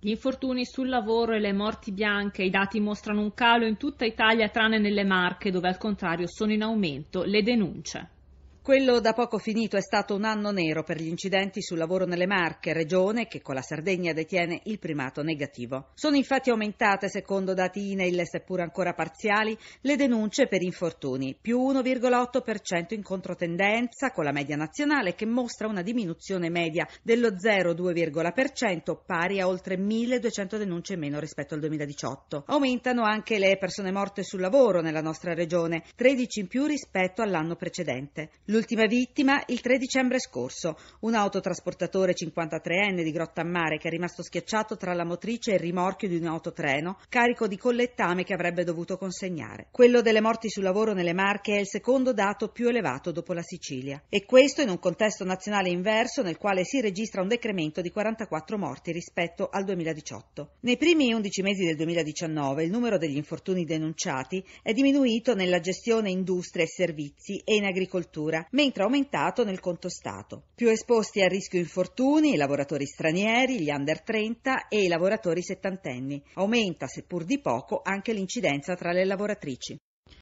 Gli infortuni sul lavoro e le morti bianche, i dati mostrano un calo in tutta Italia tranne nelle Marche dove al contrario sono in aumento le denunce. Quello da poco finito è stato un anno nero per gli incidenti sul lavoro nelle Marche, regione che con la Sardegna detiene il primato negativo. Sono infatti aumentate, secondo dati INEIL, seppur ancora parziali, le denunce per infortuni, più 1,8% in controtendenza con la media nazionale che mostra una diminuzione media dello 0,2% pari a oltre 1.200 denunce in meno rispetto al 2018. Aumentano anche le persone morte sul lavoro nella nostra regione, 13 in più rispetto all'anno precedente. L'ultima vittima il 3 dicembre scorso, un autotrasportatore 53enne di Grotta a Mare che è rimasto schiacciato tra la motrice e il rimorchio di un autotreno carico di collettame che avrebbe dovuto consegnare. Quello delle morti sul lavoro nelle Marche è il secondo dato più elevato dopo la Sicilia e questo in un contesto nazionale inverso nel quale si registra un decremento di 44 morti rispetto al 2018. Nei primi 11 mesi del 2019 il numero degli infortuni denunciati è diminuito nella gestione industria e servizi e in agricoltura mentre aumentato nel conto Stato. Più esposti a rischio infortuni i lavoratori stranieri, gli under 30 e i lavoratori settantenni. Aumenta, seppur di poco, anche l'incidenza tra le lavoratrici.